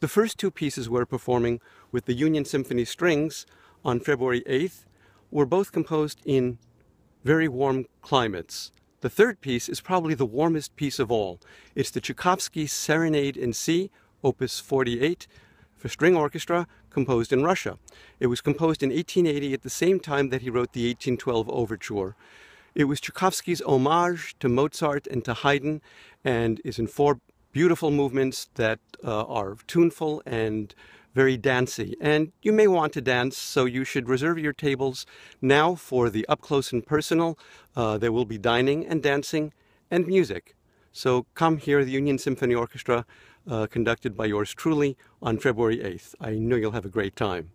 The first two pieces we're performing with the Union Symphony Strings on February 8th were both composed in very warm climates. The third piece is probably the warmest piece of all. It's the Tchaikovsky Serenade in C, opus 48, for string orchestra, composed in Russia. It was composed in 1880 at the same time that he wrote the 1812 overture. It was Tchaikovsky's homage to Mozart and to Haydn and is in four beautiful movements that uh, are tuneful and very dancey. And you may want to dance, so you should reserve your tables now for the up close and personal. Uh, there will be dining and dancing and music. So come hear the Union Symphony Orchestra, uh, conducted by yours truly, on February 8th. I know you'll have a great time.